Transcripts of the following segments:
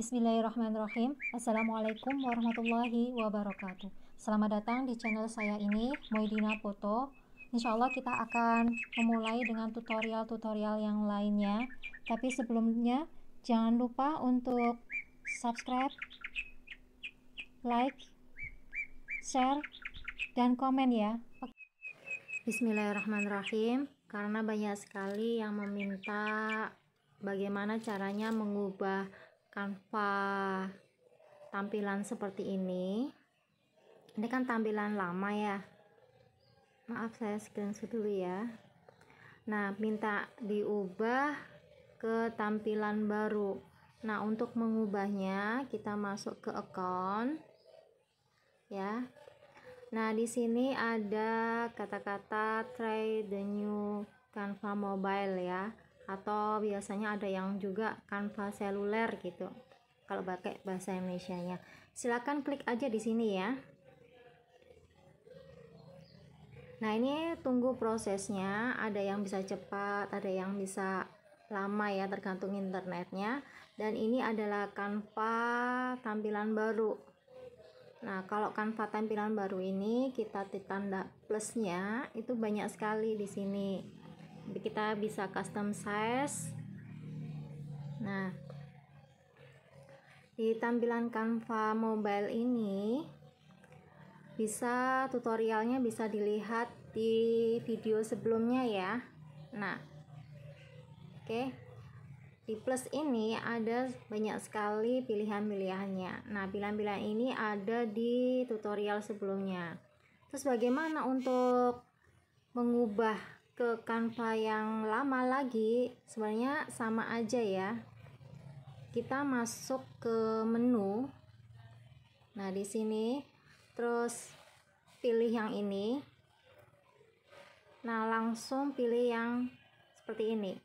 Bismillahirrahmanirrahim. Assalamualaikum warahmatullahi wabarakatuh. Selamat datang di channel saya ini, Moidina Foto. Insya Allah kita akan memulai dengan tutorial-tutorial yang lainnya. Tapi sebelumnya, jangan lupa untuk subscribe, like, share, dan komen ya. Bismillahirrahmanirrahim. Karena banyak sekali yang meminta bagaimana caranya mengubah kanva tampilan seperti ini ini kan tampilan lama ya maaf saya screenshot dulu ya nah minta diubah ke tampilan baru nah untuk mengubahnya kita masuk ke account ya nah di sini ada kata-kata try the new Canva mobile ya atau biasanya ada yang juga kanva seluler gitu kalau pakai bahasa Indonesia nya silahkan klik aja di sini ya nah ini tunggu prosesnya ada yang bisa cepat ada yang bisa lama ya tergantung internetnya dan ini adalah kanva tampilan baru nah kalau kanva tampilan baru ini kita ditanda plusnya itu banyak sekali di sini kita bisa custom size nah di tampilan Canva mobile ini bisa tutorialnya bisa dilihat di video sebelumnya ya nah oke okay. di plus ini ada banyak sekali pilihan-pilihannya nah pilihan-pilihan ini ada di tutorial sebelumnya terus bagaimana untuk mengubah ke kanva yang lama lagi sebenarnya sama aja ya kita masuk ke menu nah di sini terus pilih yang ini nah langsung pilih yang seperti ini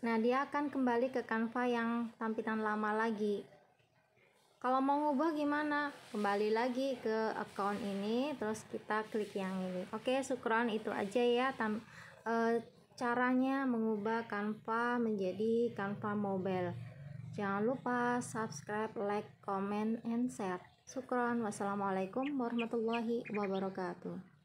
nah dia akan kembali ke kanva yang tampilan lama lagi kalau mau ngubah gimana kembali lagi ke account ini terus kita klik yang ini oke sukron itu aja ya tam e, caranya mengubah Canva menjadi Canva mobile jangan lupa subscribe like comment and share sukron wassalamualaikum warahmatullahi wabarakatuh